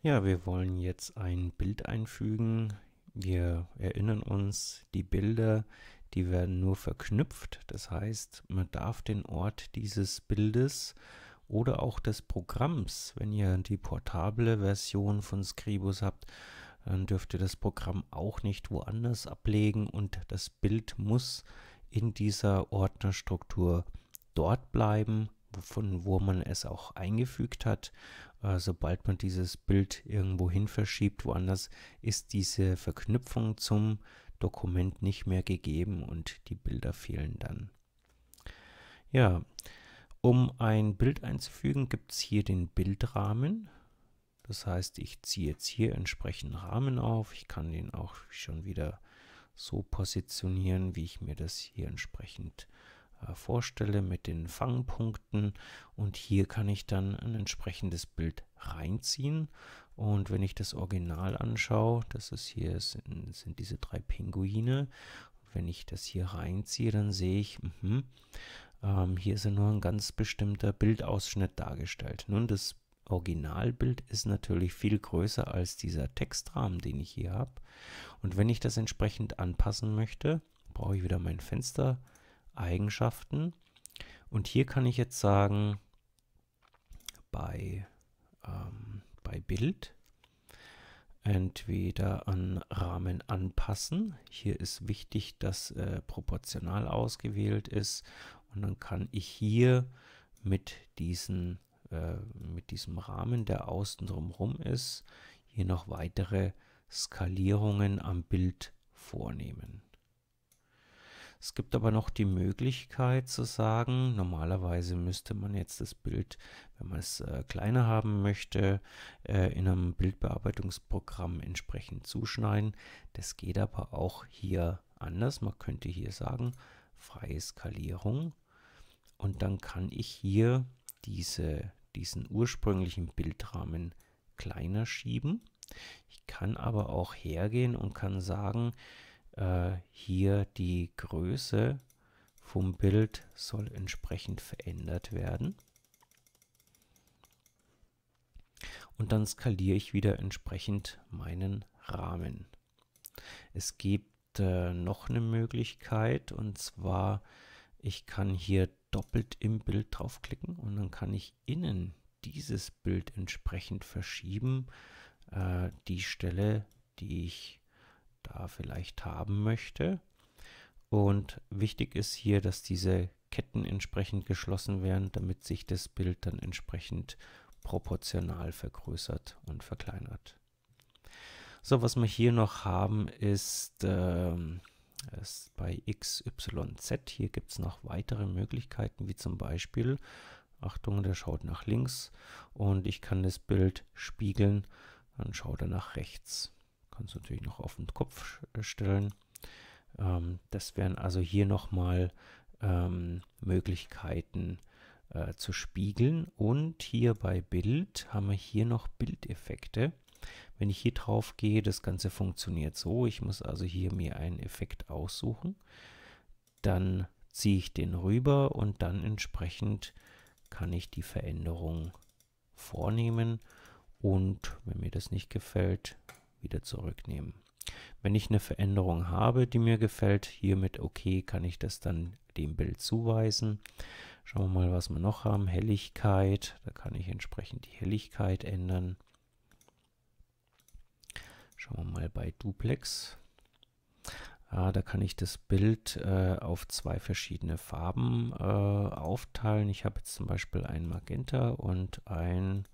Ja, wir wollen jetzt ein Bild einfügen. Wir erinnern uns, die Bilder, die werden nur verknüpft. Das heißt, man darf den Ort dieses Bildes oder auch des Programms, wenn ihr die portable Version von Scribus habt, dann dürft ihr das Programm auch nicht woanders ablegen und das Bild muss in dieser Ordnerstruktur dort bleiben von wo man es auch eingefügt hat. Äh, sobald man dieses Bild irgendwo hin verschiebt, woanders, ist diese Verknüpfung zum Dokument nicht mehr gegeben und die Bilder fehlen dann. Ja, um ein Bild einzufügen, gibt es hier den Bildrahmen. Das heißt, ich ziehe jetzt hier entsprechend Rahmen auf. Ich kann den auch schon wieder so positionieren, wie ich mir das hier entsprechend äh, vorstelle mit den Fangpunkten und hier kann ich dann ein entsprechendes Bild reinziehen und wenn ich das Original anschaue, das ist hier sind, sind diese drei Pinguine wenn ich das hier reinziehe, dann sehe ich, mh, ähm, hier ist ja nur ein ganz bestimmter Bildausschnitt dargestellt. Nun, das Originalbild ist natürlich viel größer als dieser Textrahmen, den ich hier habe und wenn ich das entsprechend anpassen möchte, brauche ich wieder mein Fenster Eigenschaften. Und hier kann ich jetzt sagen, bei, ähm, bei Bild entweder an Rahmen anpassen. Hier ist wichtig, dass äh, proportional ausgewählt ist. Und dann kann ich hier mit, diesen, äh, mit diesem Rahmen, der außen drumherum ist, hier noch weitere Skalierungen am Bild vornehmen. Es gibt aber noch die Möglichkeit zu sagen, normalerweise müsste man jetzt das Bild, wenn man es äh, kleiner haben möchte, äh, in einem Bildbearbeitungsprogramm entsprechend zuschneiden. Das geht aber auch hier anders. Man könnte hier sagen, freie Skalierung. Und dann kann ich hier diese, diesen ursprünglichen Bildrahmen kleiner schieben. Ich kann aber auch hergehen und kann sagen, äh, hier die Größe vom Bild soll entsprechend verändert werden. Und dann skaliere ich wieder entsprechend meinen Rahmen. Es gibt äh, noch eine Möglichkeit und zwar, ich kann hier doppelt im Bild draufklicken und dann kann ich innen dieses Bild entsprechend verschieben. Äh, die Stelle, die ich da vielleicht haben möchte. Und wichtig ist hier, dass diese Ketten entsprechend geschlossen werden, damit sich das Bild dann entsprechend proportional vergrößert und verkleinert. So, was wir hier noch haben, ist, äh, ist bei Z. Hier gibt es noch weitere Möglichkeiten, wie zum Beispiel, Achtung, der schaut nach links und ich kann das Bild spiegeln, dann schaut er nach rechts. Kannst du natürlich noch auf den Kopf äh, stellen. Ähm, das wären also hier nochmal ähm, Möglichkeiten äh, zu spiegeln. Und hier bei Bild haben wir hier noch Bildeffekte. Wenn ich hier drauf gehe, das Ganze funktioniert so. Ich muss also hier mir einen Effekt aussuchen. Dann ziehe ich den rüber und dann entsprechend kann ich die Veränderung vornehmen. Und wenn mir das nicht gefällt, wieder zurücknehmen. Wenn ich eine Veränderung habe, die mir gefällt, hiermit OK kann ich das dann dem Bild zuweisen. Schauen wir mal, was wir noch haben. Helligkeit, da kann ich entsprechend die Helligkeit ändern. Schauen wir mal bei Duplex. Ah, da kann ich das Bild äh, auf zwei verschiedene Farben äh, aufteilen. Ich habe jetzt zum Beispiel ein Magenta und ein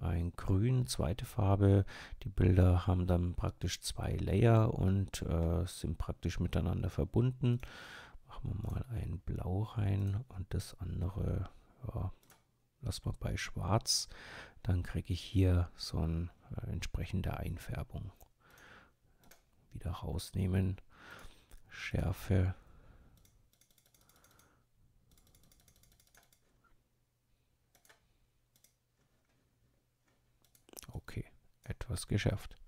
ein Grün, zweite Farbe. Die Bilder haben dann praktisch zwei Layer und äh, sind praktisch miteinander verbunden. Machen wir mal ein Blau rein und das andere, ja, lassen wir bei Schwarz. Dann kriege ich hier so eine äh, entsprechende Einfärbung. Wieder rausnehmen, Schärfe was geschafft.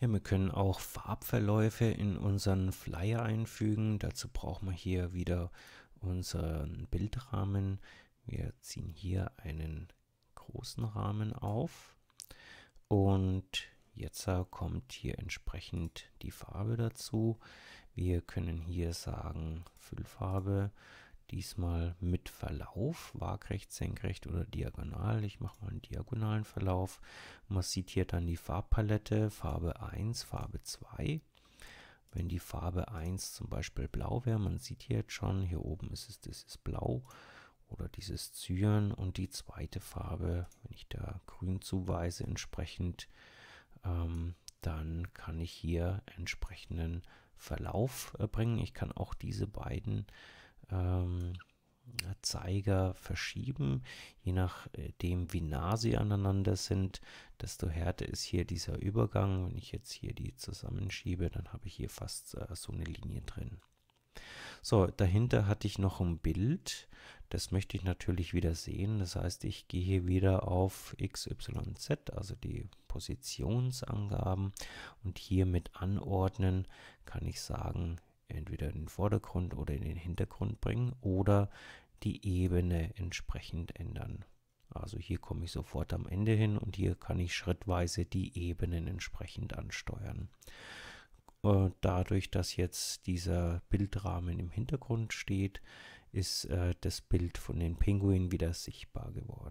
Ja, wir können auch Farbverläufe in unseren Flyer einfügen. Dazu brauchen wir hier wieder unseren Bildrahmen. Wir ziehen hier einen großen Rahmen auf und jetzt kommt hier entsprechend die Farbe dazu. Wir können hier sagen Füllfarbe Diesmal mit Verlauf, waagrecht, senkrecht oder diagonal. Ich mache mal einen diagonalen Verlauf. Man sieht hier dann die Farbpalette, Farbe 1, Farbe 2. Wenn die Farbe 1 zum Beispiel blau wäre, man sieht hier jetzt schon, hier oben ist es dieses Blau oder dieses Zyan und die zweite Farbe, wenn ich da grün zuweise entsprechend, ähm, dann kann ich hier entsprechenden Verlauf äh, bringen. Ich kann auch diese beiden ähm, Zeiger verschieben. Je nachdem, wie nah sie aneinander sind, desto härter ist hier dieser Übergang. Wenn ich jetzt hier die zusammenschiebe, dann habe ich hier fast äh, so eine Linie drin. So, dahinter hatte ich noch ein Bild. Das möchte ich natürlich wieder sehen. Das heißt, ich gehe hier wieder auf XYZ, also die Positionsangaben. Und hier mit anordnen kann ich sagen, entweder in den Vordergrund oder in den Hintergrund bringen oder die Ebene entsprechend ändern. Also hier komme ich sofort am Ende hin und hier kann ich schrittweise die Ebenen entsprechend ansteuern. Äh, dadurch, dass jetzt dieser Bildrahmen im Hintergrund steht, ist äh, das Bild von den Pinguinen wieder sichtbar geworden.